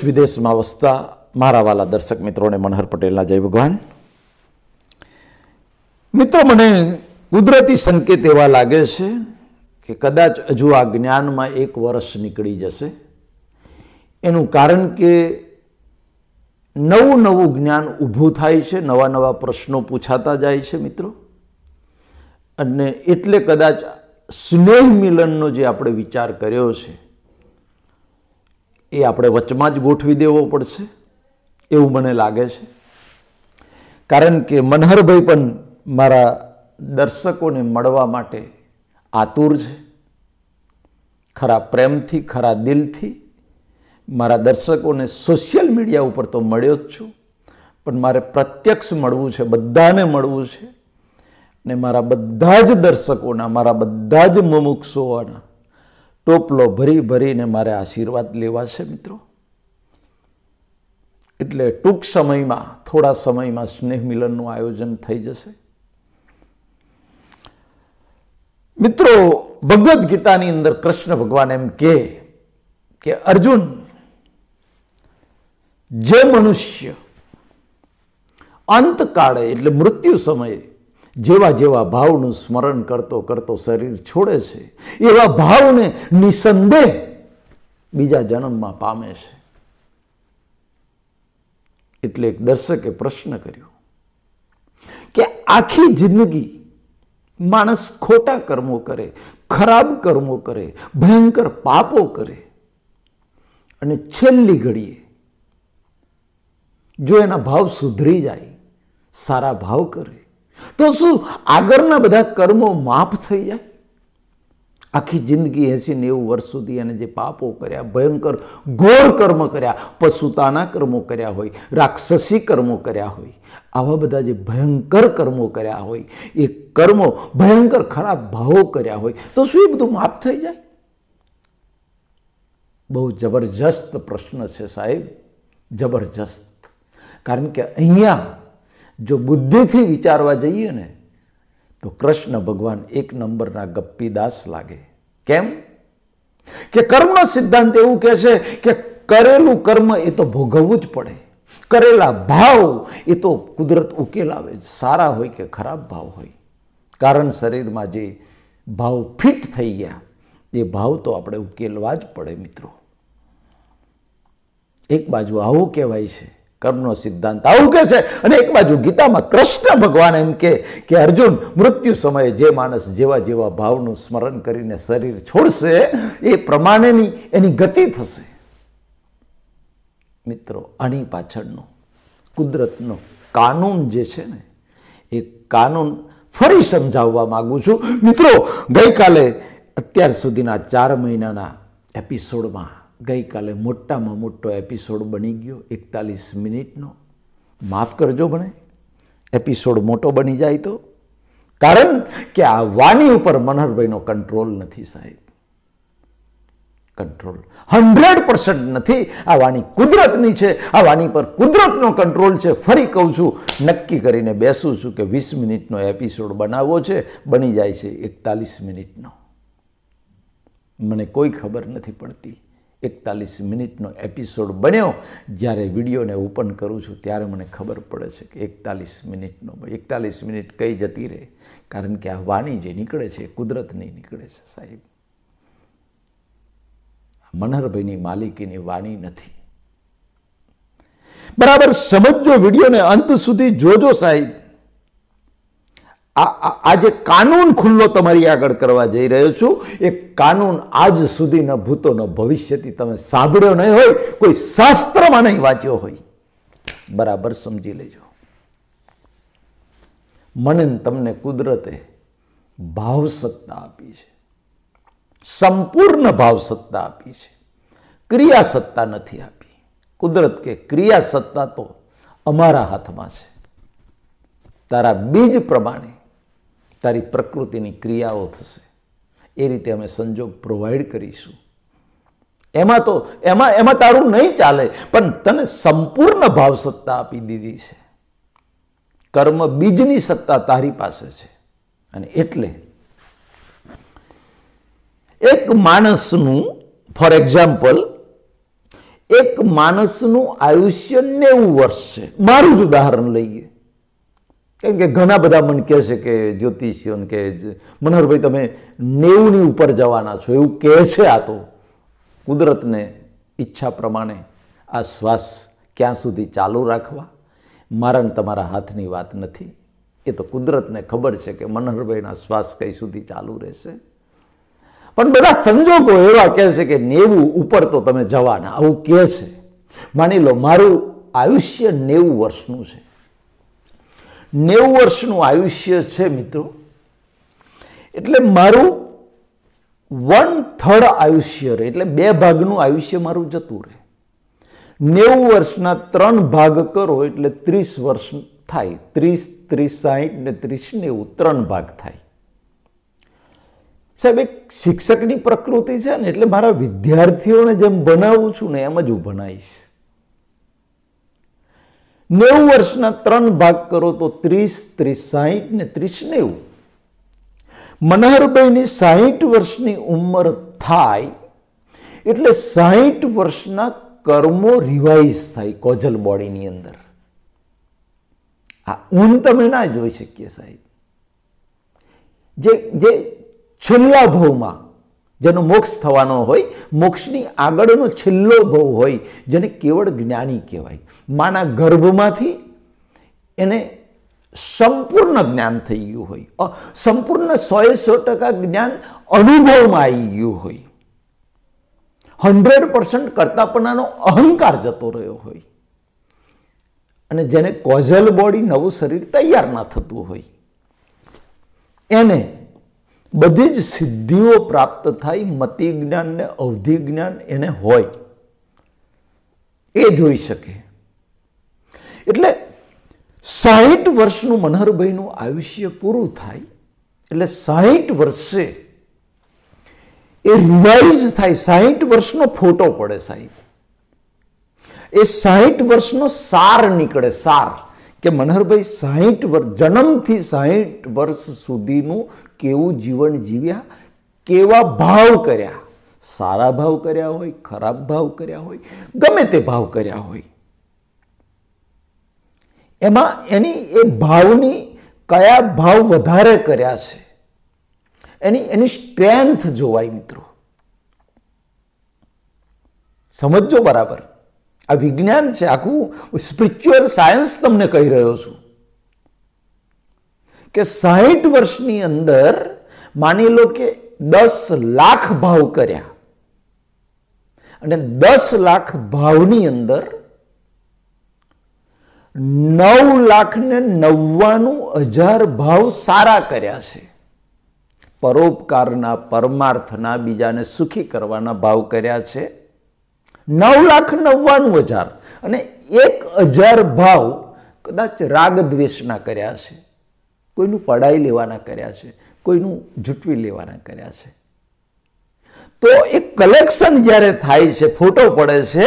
દેશ વિદેશમાં વસતા મારા વાલા દર્શક મિત્રોને મનહર પટેલના જય ભગવાન મિત્રો મને કુદરતી સંકેત એવા લાગે છે કે કદાચ હજુ આ જ્ઞાનમાં એક વર્ષ નીકળી જશે એનું કારણ કે નવું નવું જ્ઞાન ઊભું થાય છે નવા નવા પ્રશ્નો પૂછાતા જાય છે મિત્રો અને એટલે કદાચ સ્નેહ મિલનનો જે આપણે વિચાર કર્યો છે એ આપણે વચમાં જ ગોઠવી દેવો પડશે એવું મને લાગે છે કારણ કે મનહરભાઈ પણ મારા દર્શકોને મળવા માટે આતુર છે ખરા પ્રેમથી ખરા દિલથી મારા દર્શકોને સોશિયલ મીડિયા ઉપર તો મળ્યો જ છું પણ મારે પ્રત્યક્ષ મળવું છે બધાને મળવું છે ને મારા બધા જ દર્શકોના મારા બધા જ મુમુક્ષોના ટોપલો ભરી ભરીને મારે આશીર્વાદ લેવા છે મિત્રો એટલે ટૂંક સમયમાં થોડા સમયમાં સ્નેહ મિલનનું આયોજન થઈ જશે મિત્રો ભગવદ્ ગીતાની અંદર કૃષ્ણ ભગવાન એમ કહે કે અર્જુન જે મનુષ્ય અંતકાળે એટલે મૃત્યુ સમયે જેવા જેવા ભાવનું સ્મરણ કરતો કરતો શરીર છોડે છે એવા ભાવને નિસંદેહ બીજા જન્મમાં પામે છે એટલે એક દર્શકે પ્રશ્ન કર્યો કે આખી જિંદગી માણસ ખોટા કર્મો કરે ખરાબ કર્મો કરે ભયંકર પાપો કરે અને છેલ્લી ઘડીએ જો એના ભાવ સુધરી જાય સારા ભાવ કરે તો શું આગળના બધા કર્મો માફ થઈ જાય આખી જિંદગી એસી નેવું વર્ષ સુધી એને જે પાપો કર્યા ભયંકર ઘોર કર્મ કર્યા પશુતાના કર્મો કર્યા હોય રાક્ષસી કર્મો કર્યા હોય આવા બધા જે ભયંકર કર્મો કર્યા હોય એ કર્મો ભયંકર ખરાબ ભાવો કર્યા હોય તો શું એ બધું માફ થઈ જાય બહુ જબરજસ્ત પ્રશ્ન છે સાહેબ જબરજસ્ત કારણ કે અહીંયા જો બુદ્ધિથી વિચારવા જઈએ ને તો કૃષ્ણ ભગવાન એક નંબરના ગપ્પી દાસ લાગે કેમ કે કર્મનો સિદ્ધાંત એવું કહે છે કે કરેલું કર્મ એ તો ભોગવવું જ પડે કરેલા ભાવ એ તો કુદરત ઉકેલાવે જ સારા હોય કે ખરાબ ભાવ હોય કારણ શરીરમાં જે ભાવ ફિટ થઈ ગયા એ ભાવ તો આપણે ઉકેલવા જ પડે મિત્રો એક બાજુ આવું કહેવાય છે કર્મનો સિદ્ધાંત આવું કહે છે અને એક બાજુ ગીતામાં કૃષ્ણ ભગવાન એમ કે કે અર્જુન મૃત્યુ સમયે જે માણસ જેવા જેવા ભાવનું સ્મરણ કરીને શરીર છોડશે એ પ્રમાણેની એની ગતિ થશે મિત્રો આની પાછળનો કુદરતનો કાનૂન જે છે ને એ કાનૂન ફરી સમજાવવા માગું છું મિત્રો ગઈકાલે અત્યાર સુધીના ચાર મહિનાના એપિસોડમાં ગઈકાલે મોટામાં મોટો એપિસોડ બની ગયો એકતાલીસ મિનિટનો માફ કરજો મને એપિસોડ મોટો બની જાય તો કારણ કે આ વાની ઉપર મનહરભાઈનો કંટ્રોલ નથી સાહેબ કંટ્રોલ હંડ્રેડ પર્સન્ટ નથી આ વાણી કુદરતની છે આ વાણી પર કુદરતનો કંટ્રોલ છે ફરી કહું છું નક્કી કરીને બેસું છું કે વીસ મિનિટનો એપિસોડ બનાવવો છે બની જાય છે એકતાલીસ મિનિટનો મને કોઈ ખબર નથી પડતી એકતાલીસ મિનિટનો એપિસોડ બન્યો જ્યારે વિડીયોને ઓપન કરું છું ત્યારે મને ખબર પડે છે કે એકતાલીસ મિનિટનો એકતાલીસ મિનિટ કઈ જતી રહે કારણ કે આ વાણી જે નીકળે છે એ કુદરતની નીકળે છે સાહેબ મનહરભાઈની માલિકીની વાણી નથી બરાબર સમજો વિડીયોને અંત સુધી જોજો સાહેબ આ જે કાનૂન ખુલ્લો તમારી આગળ કરવા જઈ રહ્યો છું એ કાનૂન આજ સુધીના ભૂતોનો ભવિષ્યથી તમે સાંભળ્યો નહીં હોય કોઈ શાસ્ત્રમાં નહીં વાંચ્યો હોય બરાબર સમજી લેજો મને તમને કુદરતે ભાવ સત્તા આપી છે સંપૂર્ણ ભાવ સત્તા આપી છે ક્રિયા સત્તા નથી આપી કુદરત કે ક્રિયા સત્તા તો અમારા હાથમાં છે તારા બીજ પ્રમાણે તારી પ્રકૃતિની ક્રિયાઓ થશે એ રીતે અમે સંજોગ પ્રોવાઈડ કરીશું એમાં તો એમાં એમાં તારું નહીં ચાલે પણ તને સંપૂર્ણ ભાવ સત્તા આપી દીધી છે કર્મ બીજની સત્તા તારી પાસે છે અને એટલે એક માણસનું ફોર એક્ઝામ્પલ એક માણસનું આયુષ્ય નેવું વર્ષ છે મારું જ ઉદાહરણ લઈએ કેમ કે ઘણા બધા મને કહે છે કે જ્યોતિષીઓને કે મનોહરભાઈ તમે નેવુંની ઉપર જવાના છો એવું કહે છે આ તો કુદરતને ઈચ્છા પ્રમાણે આ શ્વાસ ક્યાં સુધી ચાલુ રાખવા મારા તમારા હાથની વાત નથી એ તો કુદરતને ખબર છે કે મનોહરભાઈના શ્વાસ કઈ સુધી ચાલુ રહેશે પણ બધા સંજોગો એવા કહે છે કે નેવું ઉપર તો તમે જવાના આવું કહે છે માની લો મારું આયુષ્ય નેવું વર્ષનું છે નેવું વર્ષનું આયુષ્ય છે મિત્રો એટલે મારું વન થર્ડ આયુષ્ય રહે એટલે બે ભાગનું આયુષ્ય મારું જતું રહે નેવું વર્ષના ત્રણ ભાગ કરો એટલે ત્રીસ વર્ષ થાય ત્રીસ ત્રીસ સાહીઠ ને ત્રીસ નેવું ત્રણ ભાગ થાય સાહેબ એક શિક્ષકની પ્રકૃતિ છે ને એટલે મારા વિદ્યાર્થીઓને જેમ બનાવું છું ને એમ જ હું ભણાવીશ નેવું વર્ષના ત્રણ ભાગ કરો તો ત્રીસ ત્રીસ સાહીઠ ને ત્રીસ નેવું મનહરભાઈની સાહીઠ વર્ષની ઉંમર થાય એટલે સાહીઠ વર્ષના કર્મો રિવાઇઝ થાય કોજલ બોડીની અંદર આ ઊન તમે ના જોઈ શકીએ સાહેબ જે જે છેલ્લા ભાવમાં જેનો મોક્ષ થવાનો હોય મોક્ષની આગળનો છેલ્લો ભવ હોય જેને કેવળ જ્ઞાની કહેવાય માના ગર્ભમાંથી એને સંપૂર્ણ જ્ઞાન થઈ ગયું હોય સંપૂર્ણ સોએ સો ટકા જ્ઞાન અનુભવમાં આવી ગયું હોય હંડ્રેડ પર્સન્ટ કરતાપણાનો અહંકાર જતો રહ્યો હોય અને જેને કોઝલ બોડી નવું શરીર તૈયાર ના થતું હોય એને બધી જ સિદ્ધિઓ પ્રાપ્ત થાય મતિ જ્ઞાન ને અવધિ જ્ઞાન એને હોય એ જોઈ શકે એટલે સાહીઠ વર્ષનું મનહરભાઈનું આયુષ્ય પૂરું થાય એટલે સાહીઠ વર્ષે એ રિવાઇઝ થાય સાહીઠ વર્ષનો ફોટો પડે સાહેબ એ સાહીઠ વર્ષનો સાર નીકળે સાર કે મનહરભાઈ સાહીઠ વર્ષ જન્મથી સાહીઠ વર્ષ સુધીનું કેવું જીવન જીવ્યા કેવા ભાવ કર્યા સારા ભાવ કર્યા હોય ખરાબ ભાવ કર્યા હોય ગમે તે ભાવ કર્યા હોય એમાં એની એ ભાવની કયા ભાવ વધારે કર્યા છે એની એની સ્ટ્રેન્થ જોવાય મિત્રો સમજો બરાબર આ વિજ્ઞાન છે આખું સ્પિરિચ્યુઅલ સાયન્સ તમને કહી રહ્યો છું કે સાહીઠ વર્ષની અંદર માની લો કે દસ લાખ ભાવ કર્યા અને દસ લાખ ભાવની અંદર નવ લાખ ને નવ્વાણું હજાર ભાવ સારા કર્યા છે પરોપકારના પરમાર્થના બીજાને સુખી કરવાના ભાવ કર્યા છે નવ લાખ નવ્વાણું હજાર અને એક હજાર ભાવ કદાચ રાગ દ્વેષના કર્યા છે કોઈનું પડાઈ લેવાના કર્યા છે કોઈનું જૂટવી લેવાના કર્યા છે તો એ કલેક્શન જ્યારે થાય છે ફોટો પડે છે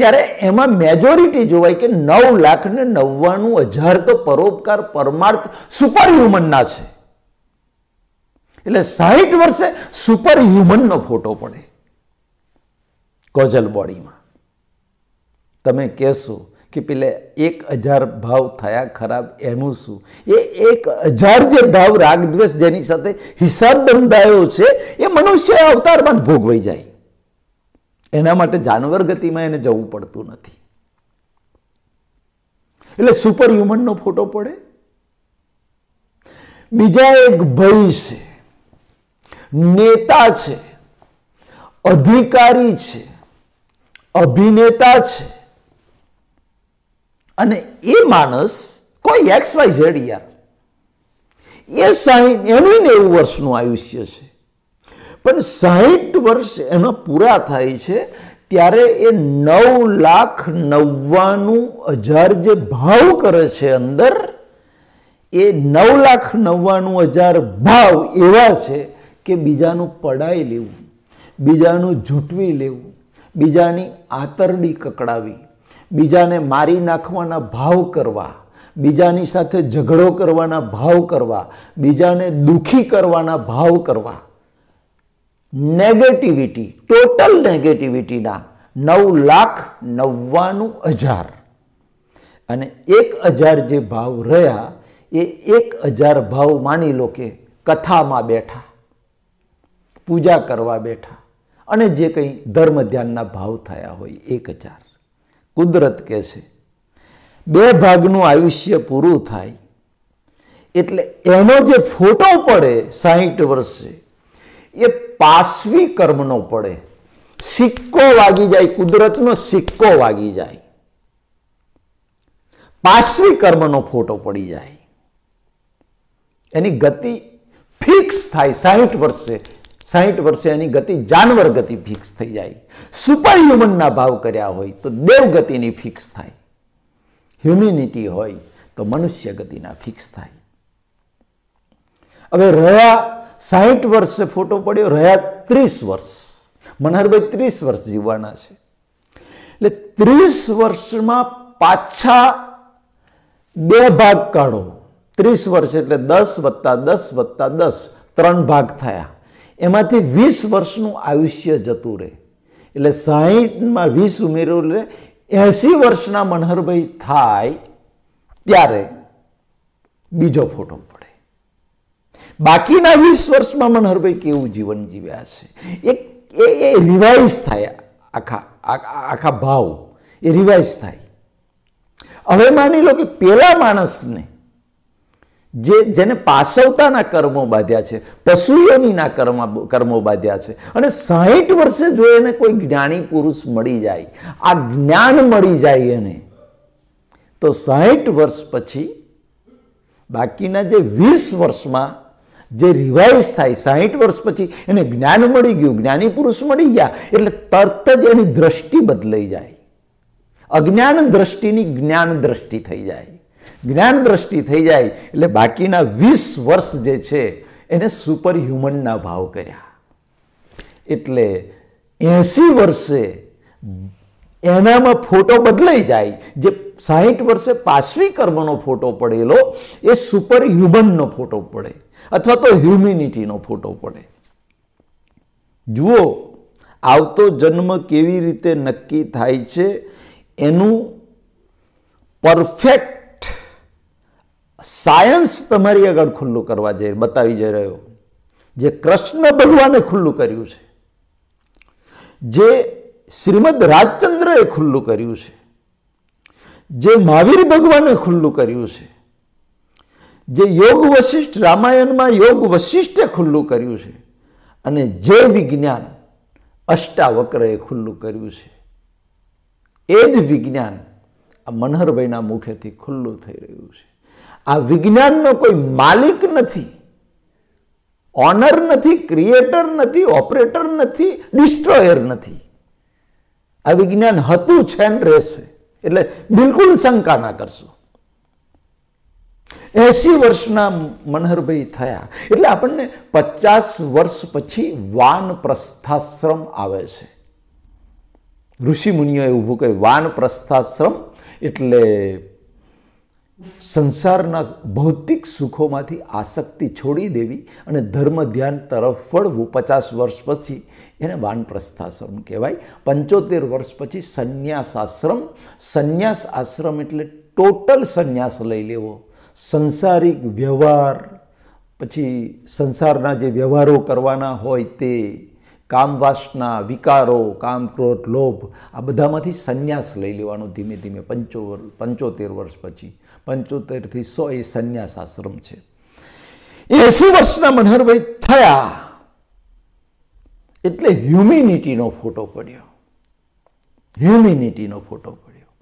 ત્યારે એમાં મેજોરિટી જોવાય કે નવ લાખ ને નવ્વાણું હજાર તો પરોપકાર પરમાર્થ સુપર હ્યુમનના છે એટલે સાહીઠ વર્ષે સુપર હ્યુમનનો ફોટો પડે કોઝલ બોડીમાં તમે કહેશો કે પેલે એક હજાર ભાવ થયા ખરાબ એનું શું એ એક હજાર જે ભાવ રાગદ્વેષ જેની સાથે હિસાબ બંધાયો છે એ મનુષ્ય અવતારમાં જ ભોગવાઈ જાય એના માટે જાનવર ગતિમાં એને જવું પડતું નથી એટલે સુપર હ્યુમનનો ફોટો પડે બીજા એક ભય છે નેતા છે અધિકારી છે અભિનેતા છે અને એ માણસ કોઈ એક્સ વાય ઝેડ યાર એ સાહીઠ એનું નેવું વર્ષનું આયુષ્ય છે પણ સાહીઠ વર્ષ એના પૂરા થાય છે ત્યારે એ નવ લાખ નવ્વાણું હજાર જે ભાવ કરે છે અંદર એ નવ લાખ નવ્વાણું હજાર ભાવ એવા છે કે બીજાનું પડાઈ લેવું બીજાનું ઝૂંટવી લેવું બીજાની આતરડી કકડાવી બીજાને મારી નાખવાના ભાવ કરવા બીજાની સાથે ઝઘડો કરવાના ભાવ કરવા બીજાને દુઃખી કરવાના ભાવ કરવા નેગેટિવિટી ટોટલ નેગેટિવિટીના નવ લાખ નવ્વાણું હજાર અને એક હજાર જે ભાવ રહ્યા એ એક હજાર ભાવ માની લો કે કથામાં બેઠા પૂજા કરવા બેઠા અને જે કંઈ ધર્મ ધ્યાનના ભાવ થયા હોય એક હજાર કુદરત કહે છે બે ભાગનું આયુષ્ય પૂરું થાય એટલે એનો જે ફોટો પડે સાહીઠ વર્ષે એ પાસવી કર્મનો પડે સિક્કો વાગી જાય કુદરતનો સિક્કો વાગી જાય પાસવી કર્મનો ફોટો પડી જાય એની ગતિ ફિક્સ થાય સાહીઠ વર્ષે સાહીઠ વર્ષે એની ગતિ જાનવર ગતિ ફિક્સ થઈ જાય સુપર હ્યુમનના ભાવ કર્યા હોય તો દેવ ગતિની ફિક્સ થાય હ્યુમિનિટી હોય તો મનુષ્ય ગતિના ફિક્સ થાય હવે રહ્યા સાહીઠ વર્ષે ફોટો પડ્યો રહ્યા ત્રીસ વર્ષ મનહરભાઈ ત્રીસ વર્ષ જીવવાના છે એટલે ત્રીસ વર્ષમાં પાછા બે ભાગ કાઢો ત્રીસ વર્ષ એટલે દસ વત્તા દસ વત્તા દસ ત્રણ ભાગ થયા એમાંથી વીસ વર્ષનું આયુષ્ય જતું રહે એટલે સાહીઠમાં વીસ ઉમેરો એટલે એંસી વર્ષના મનહરભાઈ થાય ત્યારે બીજો ફોટો પડે બાકીના વીસ વર્ષમાં મનહરભાઈ કેવું જીવન જીવ્યા છે એ એ રિવાઇઝ થાય આખા આખા ભાવ એ રિવાઇઝ થાય હવે માની લો કે પેલા માણસને જે જેને પાસવતાના કર્મો બાંધ્યા છે પશુઓનીના કર્મ કર્મો બાંધ્યા છે અને સાહીઠ વર્ષે જો એને કોઈ જ્ઞાની પુરુષ મળી જાય આ જ્ઞાન મળી જાય એને તો સાહીઠ વર્ષ પછી બાકીના જે વીસ વર્ષમાં જે રિવાઇઝ થાય સાહીઠ વર્ષ પછી એને જ્ઞાન મળી ગયું જ્ઞાની પુરુષ મળી ગયા એટલે તરત જ એની દ્રષ્ટિ બદલાઈ જાય અજ્ઞાન દ્રષ્ટિની જ્ઞાન દ્રષ્ટિ થઈ જાય જ્ઞાન દ્રષ્ટિ થઈ જાય એટલે બાકીના વીસ વર્ષ જે છે એને સુપર હ્યુમનના ભાવ કર્યા એટલે એંસી વર્ષે એનામાં ફોટો બદલાઈ જાય જે સાહીઠ વર્ષે પાશ્વી કર્મનો ફોટો પડેલો એ સુપર હ્યુમનનો ફોટો પડે અથવા તો હ્યુમિનિટીનો ફોટો પડે જુઓ આવતો જન્મ કેવી રીતે નક્કી થાય છે એનું પરફેક્ટ સાયન્સ તમારી આગળ ખુલ્લું કરવા જઈ બતાવી જઈ રહ્યો જે કૃષ્ણ ભગવાને ખુલ્લું કર્યું છે જે શ્રીમદ રાજચંદ્રએ ખુલ્લું કર્યું છે જે મહાવીર ભગવાને ખુલ્લું કર્યું છે જે યોગ વશિષ્ઠ રામાયણમાં યોગ વશિષ્ઠે ખુલ્લું કર્યું છે અને જે વિજ્ઞાન અષ્ટાવક્રએ ખુલ્લું કર્યું છે એ જ વિજ્ઞાન આ મનહરભાઈના મુખેથી ખુલ્લું થઈ રહ્યું છે આ વિજ્ઞાનનો કોઈ માલિક નથી ઓનર નથી ક્રિએટર નથી ઓપરેટર નથી ડિસ્ટ્રોયર નથી આ વિજ્ઞાન હતું છે ને રહેશે એટલે બિલકુલ શંકા ના કરશો એસી વર્ષના મનહરભાઈ થયા એટલે આપણને પચાસ વર્ષ પછી વાન પ્રસ્થાશ્રમ આવે છે ઋષિ મુનિઓએ ઊભું કર્યું વાન પ્રસ્થાશ્રમ એટલે સંસારના ભૌતિક સુખોમાંથી આસક્તિ છોડી દેવી અને ધર્મ ધ્યાન તરફ ફળવું પચાસ વર્ષ પછી એને વાનપ્રસ્થાશ્રમ કહેવાય પંચોતેર વર્ષ પછી સંન્યાસ આશ્રમ સંન્યાસ આશ્રમ એટલે ટોટલ સંન્યાસ લઈ લેવો સંસારિક વ્યવહાર પછી સંસારના જે વ્યવહારો કરવાના હોય તે કામવાસના વિકારો કામ ક્રોધ લોભ આ બધામાંથી સંન્યાસ લઈ લેવાનો ધીમે ધીમે પંચો પંચોતેર વર્ષ પછી પંચોતેરથી સો એ સંન્યાસ આશ્રમ છે એસી વર્ષના મનહરભાઈ થયા એટલે હ્યુમિનિટીનો ફોટો પડ્યો હ્યુમિનિટીનો ફોટો પડ્યો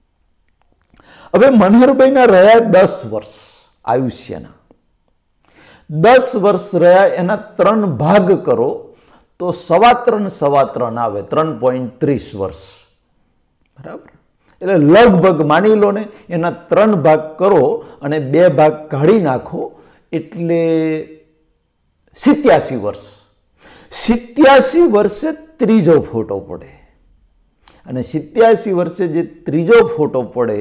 હવે મનહરભાઈના રહ્યા દસ વર્ષ આયુષ્યના દસ વર્ષ રહ્યા એના ત્રણ ભાગ કરો તો સવા ત્રણ સવા ત્રણ આવે ત્રણ પોઈન્ટ ત્રીસ વર્ષ બરાબર એટલે લગભગ માની લો ને એના ત્રણ ભાગ કરો અને બે ભાગ કાઢી નાખો એટલે સિત્યાસી વર્ષ સિત્યાસી વર્ષે ત્રીજો ફોટો પડે અને સિત્યાસી વર્ષે જે ત્રીજો ફોટો પડે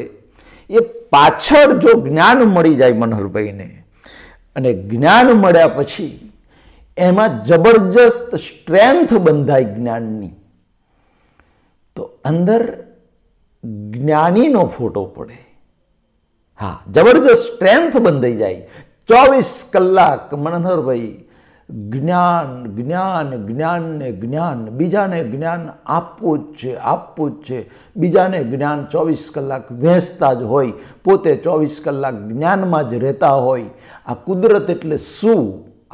એ પાછળ જો જ્ઞાન મળી જાય મનહરભાઈને અને જ્ઞાન મળ્યા પછી એમાં જબરજસ્ત સ્ટ્રેન્થ બંધાય જ્ઞાનની તો અંદર જ્ઞાનીનો ફોટો પડે હા જબરજસ્ત સ્ટ્રેન્થ બંધાઈ જાય ચોવીસ કલાક મનોહરભાઈ જ્ઞાન જ્ઞાન જ્ઞાનને જ્ઞાન બીજાને જ્ઞાન આપવું જ છે આપવું જ છે બીજાને જ્ઞાન ચોવીસ કલાક વહેંચતા જ હોય પોતે ચોવીસ કલાક જ્ઞાનમાં જ રહેતા હોય આ કુદરત એટલે શું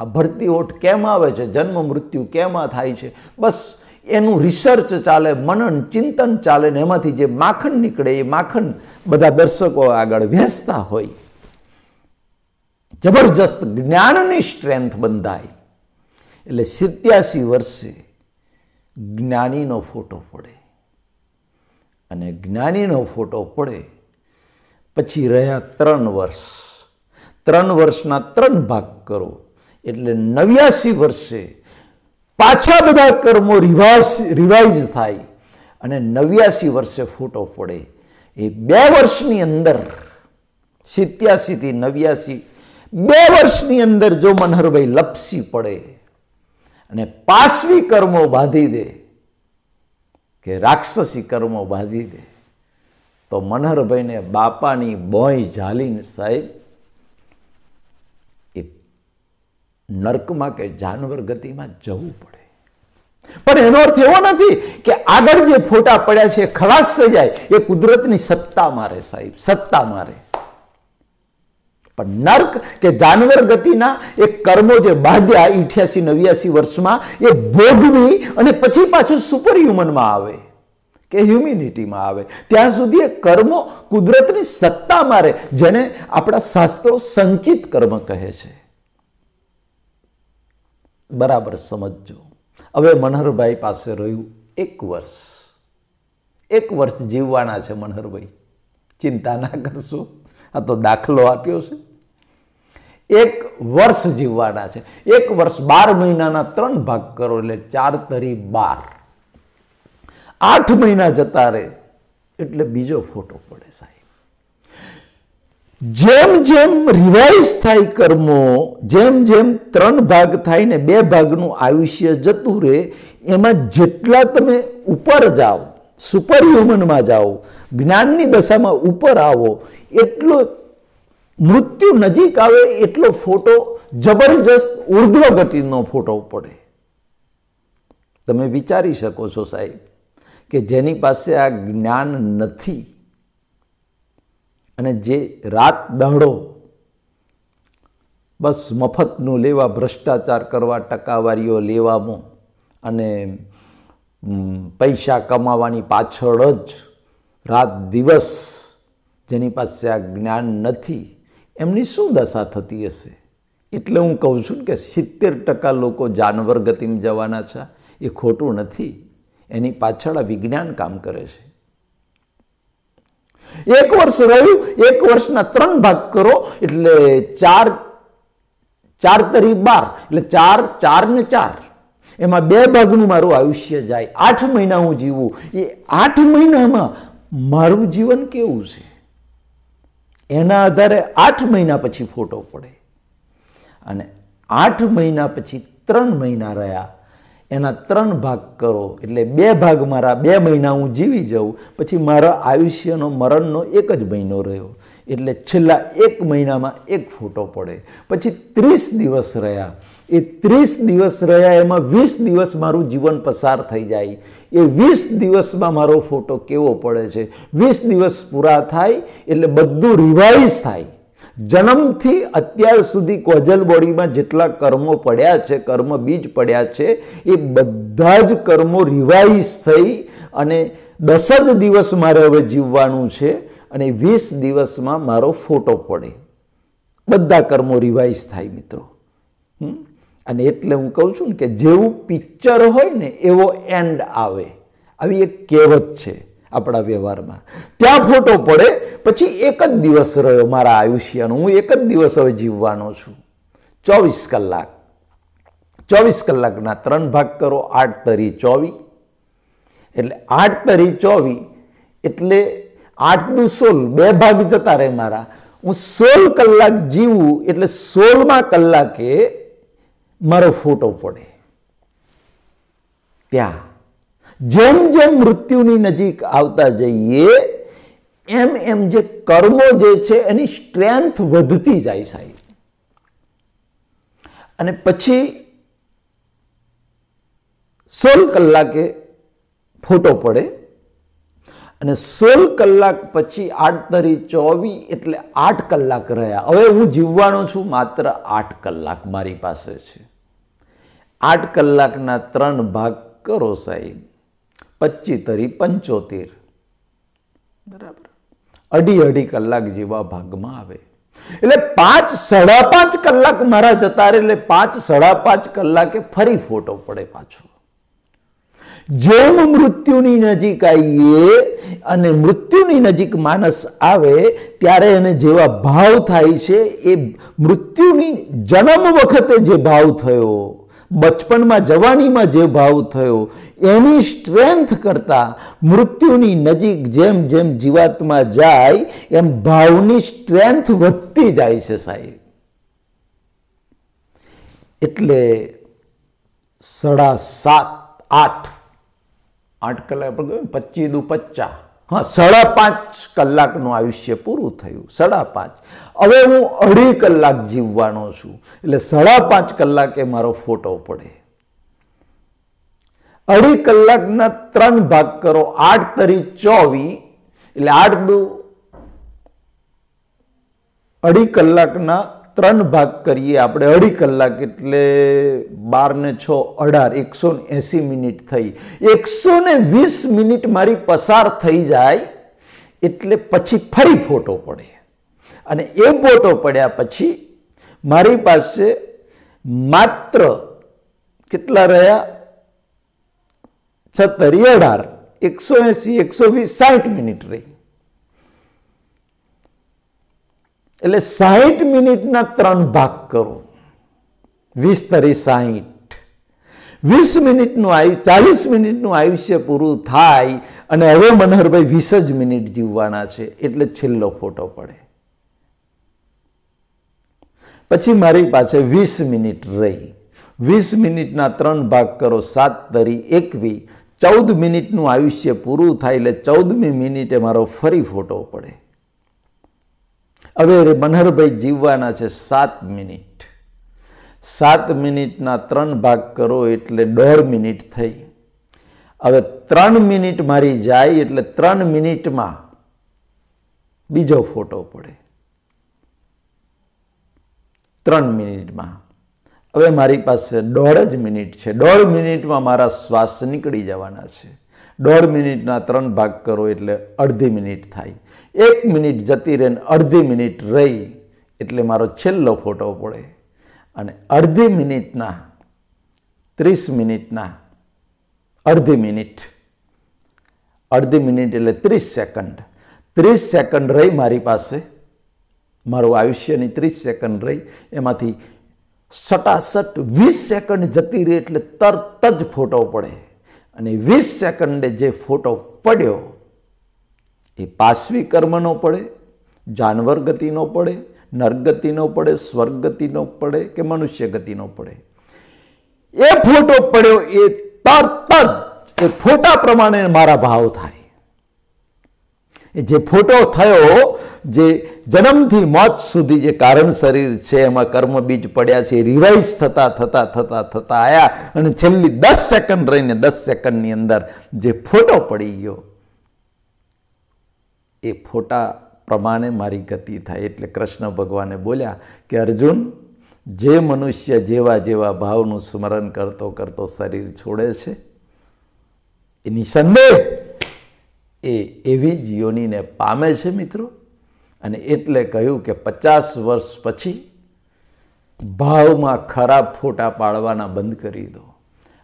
આ ભરતી ઓઠ કેમ આવે છે જન્મ મૃત્યુ કેમાં થાય છે બસ એનું રિસર્ચ ચાલે મનન ચિંતન ચાલે ને એમાંથી જે માખણ નીકળે એ માખણ બધા દર્શકો આગળ વેચતા હોય જબરજસ્ત જ્ઞાનની સ્ટ્રેન્થ બંધાય એટલે સિત્યાસી વર્ષે જ્ઞાનીનો ફોટો પડે અને જ્ઞાનીનો ફોટો પડે પછી રહ્યા ત્રણ વર્ષ ત્રણ વર્ષના ત્રણ ભાગ કરો એટલે નવ્યાસી વર્ષે પાછા બધા કર્મો રિવાસ રિવાઇઝ થાય અને નવ્યાસી વર્ષે ફૂટો પડે એ બે વર્ષની અંદર સિત્યાસીથી નવ્યાસી બે વર્ષની અંદર જો મનહરભાઈ લપસી પડે અને પાસવી કર્મો બાંધી દે કે રાક્ષસી કર્મો બાંધી દે તો મનહરભાઈને બાપાની બોય ઝાલીને સાહેબ એ નર્કમાં કે જાનવર ગતિમાં જવું પડે પણ એનો અર્થ એવો નથી કે આગળ જે ફોટા પડ્યા છે ખલાસ થઈ જાય એ કુદરતની સત્તા મારે સાહેબ સત્તા મારે પણ નર્ક કે જાનવર ગતિના એ કર્મો જે બાંધ્યા ઇઠ્યાસી નવ્યાસી વર્ષમાં એ ભોગવી અને પછી પાછું સુપર હ્યુમનમાં આવે કે હ્યુમિનિટીમાં આવે ત્યાં સુધી એ કર્મો કુદરતની સત્તા મારે જેને આપણા શાસ્ત્રો સંચિત કર્મ કહે છે બરાબર સમજજો હવે મનહરભાઈ પાસે રહ્યું એક વર્ષ એક વર્ષ જીવવાના છે મનહરભાઈ ચિંતા ના કરશો આ તો દાખલો આપ્યો છે એક વર્ષ જીવવાના છે એક વર્ષ બાર મહિનાના ત્રણ ભાગ કરો એટલે ચાર તરી બાર આઠ મહિના જતા રહે એટલે બીજો ફોટો પડે સાહેબ જેમ જેમ રિવાઇઝ થાય કર્મો જેમ જેમ ત્રણ ભાગ થાય ને બે ભાગનું આયુષ્ય જતું રહે એમાં જેટલા તમે ઉપર જાઓ સુપર હ્યુમનમાં જાઓ જ્ઞાનની દશામાં ઉપર આવો એટલો મૃત્યુ નજીક આવે એટલો ફોટો જબરજસ્ત ઉર્ધ્વ ગતિનો ફોટો પડે તમે વિચારી શકો છો સાહેબ કે જેની પાસે આ જ્ઞાન નથી અને જે રાત દાડો બસ મફતનું લેવા ભ્રષ્ટાચાર કરવા ટકાવારીઓ લેવામાં અને પૈસા કમાવાની પાછળ જ રાત દિવસ જેની પાસે આ જ્ઞાન નથી એમની શું દશા થતી હશે એટલે હું કહું છું કે સિત્તેર ટકા લોકો જાનવર ગતિમાં જવાના છે એ ખોટું નથી એની પાછળ આ વિજ્ઞાન કામ કરે છે એક વર્ષ રહ્યું એક વર્ષના ત્રણ ભાગ કરો એટલે ચાર ચાર તરી બાર એટલે ચાર ચાર ને ચાર એમાં બે ભાગનું મારું આયુષ્ય જાય આઠ મહિના હું જીવું એ આઠ મહિનામાં મારું જીવન કેવું છે એના આધારે આઠ મહિના પછી ફોટો પડે અને આઠ મહિના પછી ત્રણ મહિના રહ્યા એના ત્રણ ભાગ કરો એટલે બે ભાગ મારા બે મહિના હું જીવી જાઉં પછી મારા આયુષ્યનો મરણનો એક જ મહિનો રહ્યો એટલે છેલ્લા એક મહિનામાં એક ફોટો પડે પછી ત્રીસ દિવસ રહ્યા એ ત્રીસ દિવસ રહ્યા એમાં વીસ દિવસ મારું જીવન પસાર થઈ જાય એ વીસ દિવસમાં મારો ફોટો કેવો પડે છે વીસ દિવસ પૂરા થાય એટલે બધું રિવાઇઝ થાય જન્મથી અત્યાર સુધી કોઝલ બોડીમાં જેટલા કર્મો પડ્યા છે કર્મ બીજ પડ્યા છે એ બધા જ કર્મો રિવાઇઝ થઈ અને દસ જ દિવસ મારે હવે જીવવાનું છે અને વીસ દિવસમાં મારો ફોટો પડે બધા કર્મો રિવાઇઝ થાય મિત્રો અને એટલે હું કહું છું ને કે જેવું પિક્ચર હોય ને એવો એન્ડ આવે આવી એક કહેવત છે આપણા વ્યવહારમાં ત્યાં ફોટો પડે પછી એક જ દિવસ રહ્યો મારા આયુષ્યનો હું એક જ દિવસ હવે જીવવાનો છું ચોવીસ કલાક ચોવીસ કલાકના ત્રણ ભાગ કરો આઠ તરી ચોવી એટલે આઠ તરી ચોવી એટલે આઠ દુ સોલ બે ભાગ જતા રહે મારા હું સોળ કલાક જીવું એટલે સોળમાં કલાકે મારો ફોટો પડે ત્યાં જેમ જેમ મૃત્યુની નજીક આવતા જઈએ એમ એમ જે કર્મો જે છે એની સ્ટ્રેન્થ વધતી જાય સાહેબ અને પછી સોળ કલાકે ફોટો પડે અને સોળ કલાક પછી આઠ તરી ચોવી એટલે આઠ કલાક રહ્યા હવે હું જીવવાનો છું માત્ર આઠ કલાક મારી પાસે છે આઠ કલાકના ત્રણ ભાગ કરો સાહેબ પચી તરી પંચોતેર બરાબર અઢી અઢી કલાક જેવા ભાગમાં આવે એટલે પાંચ સાડા પાંચ કલાક મારા જતા રહે એટલે પાંચ સાડા પાંચ કલાકે ફરી ફોટો પડે પાછો જેમ મૃત્યુની નજીક આવીએ અને મૃત્યુની નજીક માણસ આવે ત્યારે એને જેવા ભાવ થાય છે એ મૃત્યુની જન્મ વખતે જે ભાવ થયો બચપનમાં જવાનીમાં જે ભાવ થયો એની સ્ટ્રેન્થ કરતાં મૃત્યુની નજીક જેમ જેમ જીવાતમાં જાય એમ ભાવની સ્ટ્રેન્થ વધતી જાય છે સાહેબ એટલે સાડા સાત આઠ આઠ કલાક પચીસ દુ પચ્ચા હા સાડા પાંચ કલાકનું આયુષ્ય પૂરું થયું સાડા પાંચ હવે હું અઢી કલાક જીવવાનો છું એટલે સાડા પાંચ કલાકે મારો ફોટો પડે અઢી કલાકના ત્રણ ભાગ કરો આઠ તરી ચોવી એટલે આઠ દુ અઢી કલાકના ત્રણ ભાગ કરીએ આપણે અઢી કલાક એટલે બાર ને છ અઢાર એકસો એંસી મિનિટ થઈ એકસો ને વીસ મિનિટ મારી પસાર થઈ જાય એટલે પછી ફરી ફોટો પડે અને એ ફોટો પડ્યા પછી મારી પાસે માત્ર કેટલા રહ્યા છત્તરી અઢાર એકસો એંસી એકસો વીસ સાહીઠ મિનિટ રહી એટલે સાહીઠ મિનિટના ત્રણ ભાગ કરો વીસ તરી સાહીઠ વીસ મિનિટનું આયુ ચાલીસ મિનિટનું આયુષ્ય પૂરું થાય અને હવે મનહરભાઈ વીસ જ મિનિટ જીવવાના છે એટલે છેલ્લો ફોટો પડે પછી મારી પાસે વીસ મિનિટ રહી વીસ મિનિટના ત્રણ ભાગ કરો સાત તરી એકવી ચૌદ મિનિટનું આયુષ્ય પૂરું થાય એટલે ચૌદમી મિનિટે મારો ફરી ફોટો પડે હવે મનહરભાઈ જીવવાના છે સાત મિનિટ સાત મિનિટના ત્રણ ભાગ કરો એટલે દોઢ મિનિટ થઈ હવે ત્રણ મિનિટ મારી જાય એટલે ત્રણ મિનિટમાં બીજો ફોટો પડે ત્રણ મિનિટમાં હવે મારી પાસે દોઢ જ મિનિટ છે દોઢ મિનિટમાં મારા શ્વાસ નીકળી જવાના છે દોઢ મિનિટના ત્રણ ભાગ કરો એટલે અડધી મિનિટ થાય એક મિનિટ જતી રહે અડધી મિનિટ રહી એટલે મારો છેલ્લો ફોટો પડે અને અડધી મિનિટના ત્રીસ મિનિટના અડધી મિનિટ અડધી મિનિટ એટલે ત્રીસ સેકન્ડ ત્રીસ સેકન્ડ રહી મારી પાસે મારું આયુષ્યની ત્રીસ સેકન્ડ રહી એમાંથી સટાસટ વીસ સેકન્ડ જતી રહી એટલે તરત જ ફોટો પડે અને વીસ સેકન્ડે જે ફોટો પડ્યો એ પાશ્વી કર્મનો પડે જાનવર ગતિનો પડે નરગતિનો પડે સ્વર્ગતિનો પડે કે મનુષ્ય ગતિનો પડે એ ફોટો પડ્યો એ તરત જ એ ફોટા પ્રમાણે મારા ભાવ થાય જે ફોટો થયો જે જન્મથી મોત સુધી જે કારણ શરીર છે એમાં કર્મ બીજ પડ્યા છે રિવાઇઝ થતા થતા થતા થતા આવ્યા અને છેલ્લી દસ સેકન્ડ રહીને દસ સેકન્ડની અંદર જે ફોટો પડી ગયો એ ફોટા પ્રમાણે મારી ગતિ થાય એટલે કૃષ્ણ ભગવાને બોલ્યા કે અર્જુન જે મનુષ્ય જેવા જેવા ભાવનું સ્મરણ કરતો કરતો શરીર છોડે છે એ નિસંદેહ એ એવી જ પામે છે મિત્રો અને એટલે કહ્યું કે પચાસ વર્ષ પછી ભાવમાં ખરાબ ફોટા પાડવાના બંધ કરી દો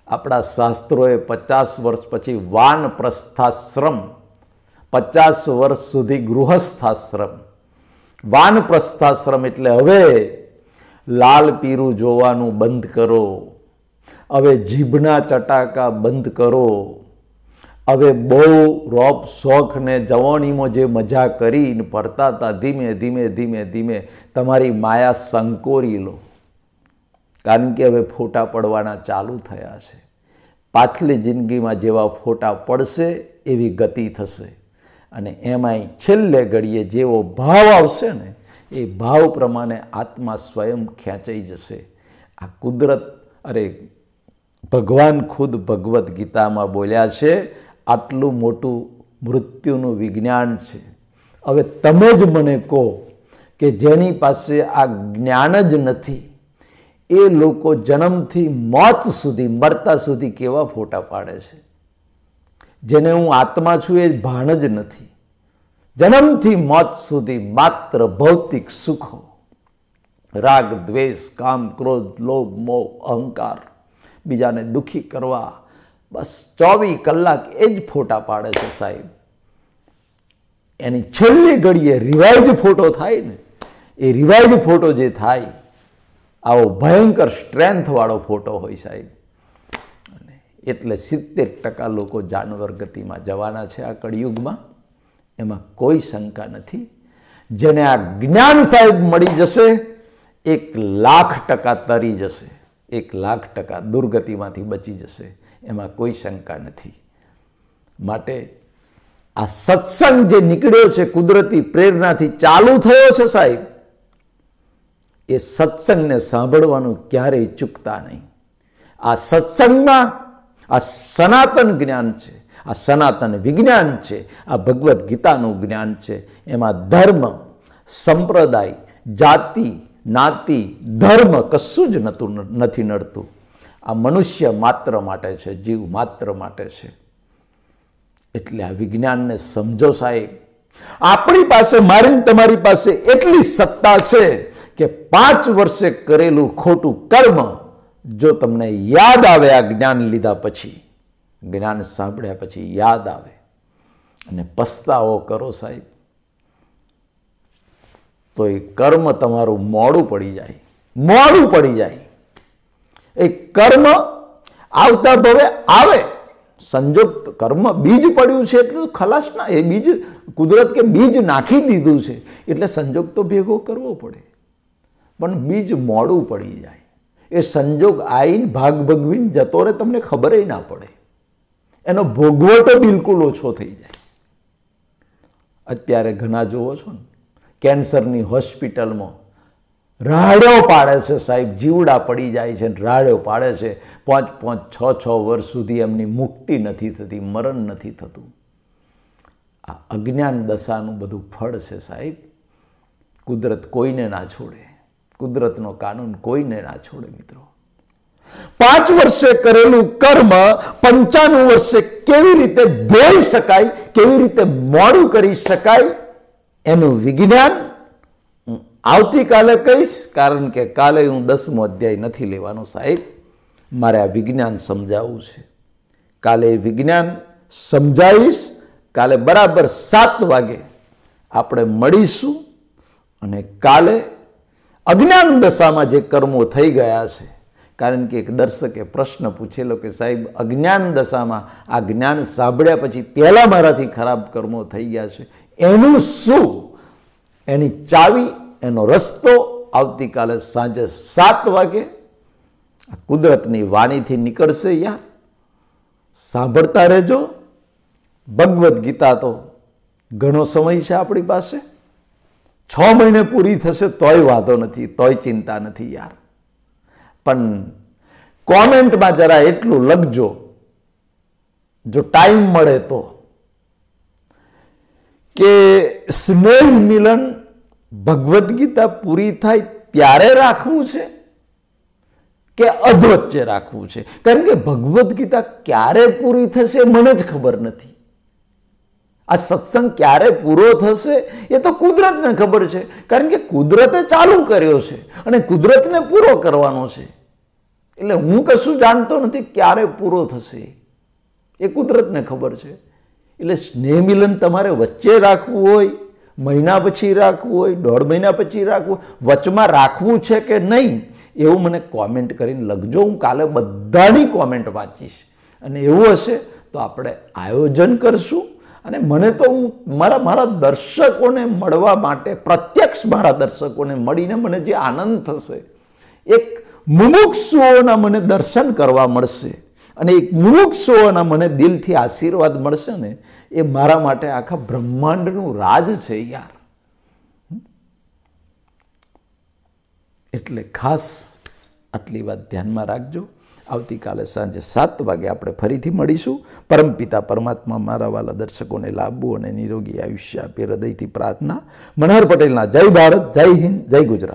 આપણા શાસ્ત્રોએ પચાસ વર્ષ પછી વાન પ્રસ્થાશ્રમ પચાસ વર્ષ સુધી ગૃહસ્થાશ્રમ વાન પ્રસ્થાશ્રમ એટલે હવે લાલ પીરું જોવાનું બંધ કરો હવે જીભના ચટાકા બંધ કરો હવે બહુ રોપ શોખને જવાણીમાં જે મજા કરીને ફરતા હતા ધીમે ધીમે ધીમે ધીમે તમારી માયા સંકોરી લો કારણ કે હવે ફોટા પડવાના ચાલુ થયા છે પાછલી જિંદગીમાં જેવા ફોટા પડશે એવી ગતિ થશે અને એમાંય છેલ્લે ઘડીએ જેવો ભાવ આવશે ને એ ભાવ પ્રમાણે આત્મા સ્વયં ખેંચાઈ જશે આ કુદરત અરે ભગવાન ખુદ ભગવદ્ ગીતામાં બોલ્યા છે આટલું મોટું મૃત્યુનું વિજ્ઞાન છે હવે તમે જ મને કહો કે જેની પાસે આ જ્ઞાન જ નથી એ લોકો જન્મથી મોત સુધી મરતા સુધી કેવા ફોટા પાડે છે જેને હું આત્મા છું એ ભાન જ નથી જન્મથી મોત સુધી માત્ર ભૌતિક સુખો રાગ દ્વેષ કામ ક્રોધ લોભ મોહ અહંકાર બીજાને દુઃખી કરવા બસ ચોવીસ કલાક એ જ ફોટા પાડે છે સાહેબ એની છેલ્લી ઘડીએ રિવાઇઝ ફોટો થાય ને એ રિવાઇઝ ફોટો જે થાય આવો ભયંકર સ્ટ્રેન્થવાળો ફોટો હોય સાહેબ એટલે સિત્તેર ટકા લોકો જાનવર ગતિમાં જવાના છે આ કળિયુગમાં એમાં કોઈ શંકા નથી જેને આ જ્ઞાન સાહેબ મળી જશે એક લાખ ટકા તરી જશે એક લાખ ટકા દુર્ગતિમાંથી બચી જશે એમાં કોઈ શંકા નથી માટે આ સત્સંગ જે નીકળ્યો છે કુદરતી પ્રેરણાથી ચાલુ થયો છે સાહેબ એ સત્સંગને સાંભળવાનું ક્યારેય ચૂકતા નહીં આ સત્સંગમાં આ સનાતન જ્ઞાન છે આ સનાતન વિજ્ઞાન છે આ ભગવદ્ ગીતાનું જ્ઞાન છે એમાં ધર્મ સંપ્રદાય જાતિ નાતિ ધર્મ કશું જ નતું નથી નડતું આ મનુષ્ય માત્ર માટે છે જીવ માત્ર માટે છે એટલે આ વિજ્ઞાનને સમજો સાહેબ આપણી પાસે મારી તમારી પાસે એટલી સત્તા છે કે પાંચ વર્ષે કરેલું ખોટું કર્મ જો તમને યાદ આવે આ જ્ઞાન લીધા પછી જ્ઞાન સાંભળ્યા પછી યાદ આવે અને પસ્તાવો કરો સાહેબ તો એ કર્મ તમારું મોડું પડી જાય મોડું પડી જાય એ કર્મ આવતા ભવે આવે સંજોગ કર્મ બીજ પડ્યું છે એટલે ખલાસ ના એ બીજ કુદરત કે બીજ નાખી દીધું છે એટલે સંજોગ તો ભેગો કરવો પડે પણ બીજ મોડું પડી જાય એ સંજોગ આવીને ભાગ ભગવીને જતો રહે તમને ખબર ના પડે એનો ભોગવટો બિલકુલ ઓછો થઈ જાય અત્યારે ઘણા જોવો છો ને કેન્સરની હોસ્પિટલમાં રાડો પાડે છે સાહેબ જીવડા પડી જાય છે રાડો પાડે છે પાંચ પાંચ છ છ વર્ષ સુધી એમની મુક્તિ નથી થતી મરણ નથી થતું આ અજ્ઞાન દશાનું બધું ફળ છે સાહેબ કુદરત કોઈને ના છોડે કુદરતનો કાનૂન કોઈને ના છોડે મિત્રો પાંચ વર્ષે કરેલું કર્મ પંચાણું વર્ષે કેવી રીતે ધોઈ શકાય કેવી રીતે મોડું કરી શકાય એનું વિજ્ઞાન આવતીકાલે કહીશ કારણ કે કાલે હું દસમો અધ્યાય નથી લેવાનો સાહેબ મારે આ વિજ્ઞાન સમજાવવું છે કાલે વિજ્ઞાન સમજાવીશ કાલે બરાબર સાત વાગે આપણે મળીશું અને કાલે અજ્ઞાન દશામાં જે કર્મો થઈ ગયા છે કારણ કે એક દર્શકે પ્રશ્ન પૂછેલો કે સાહેબ અજ્ઞાન દશામાં આ જ્ઞાન સાંભળ્યા પછી પહેલાં મારાથી ખરાબ કર્મો થઈ ગયા છે એનું શું એની ચાવી એનો રસ્તો આવતીકાલે સાંજે સાત વાગે કુદરતની વાણીથી નીકળશે યાર સાંભળતા રહેજો ભગવદ્ ગીતા તો ઘણો સમય છે આપણી પાસે છ મહિને પૂરી થશે તોય વાંધો નથી તોય ચિંતા નથી યાર પણ કોમેન્ટમાં જરા એટલું લખજો જો ટાઈમ મળે તો કે સ્નેહ મિલન ભગવદ્ ગીતા પૂરી થાય ત્યારે રાખવું છે કે અધવચ્ચે રાખવું છે કારણ કે ભગવદ્ ગીતા ક્યારે પૂરી થશે મને જ ખબર નથી આ સત્સંગ ક્યારે પૂરો થશે એ તો કુદરતને ખબર છે કારણ કે કુદરતે ચાલુ કર્યો છે અને કુદરતને પૂરો કરવાનો છે એટલે હું કશું જાણતો નથી ક્યારે પૂરો થશે એ કુદરતને ખબર છે એટલે સ્નેહ મિલન તમારે વચ્ચે રાખવું હોય મહિના પછી રાખવું હોય દોઢ મહિના પછી રાખવું વચમાં રાખવું છે કે નહીં એવું મને કોમેન્ટ કરીને લખજો હું કાલે બધાની કોમેન્ટ વાંચીશ અને એવું હશે તો આપણે આયોજન કરશું અને મને તો હું મારા મારા દર્શકોને મળવા માટે પ્રત્યક્ષ મારા દર્શકોને મળીને મને જે આનંદ થશે એક મુમુક્ષુઓના મને દર્શન કરવા મળશે અને એક મુમુક્ષુઓના મને દિલથી આશીર્વાદ મળશે ને એ મારા માટે આખા બ્રહ્માંડનું રાજ છે યાર એટલે ખાસ આટલી વાત ધ્યાનમાં રાખજો આવતીકાલે સાંજે સાત વાગે આપણે ફરીથી મળીશું પરમપિતા પરમાત્મા મારા વાલા દર્શકોને લાંબુ અને નિરોગી આયુષ્ય આપે હૃદયથી પ્રાર્થના મનોહર પટેલના જય ભારત જય હિન્દ જય ગુજરાત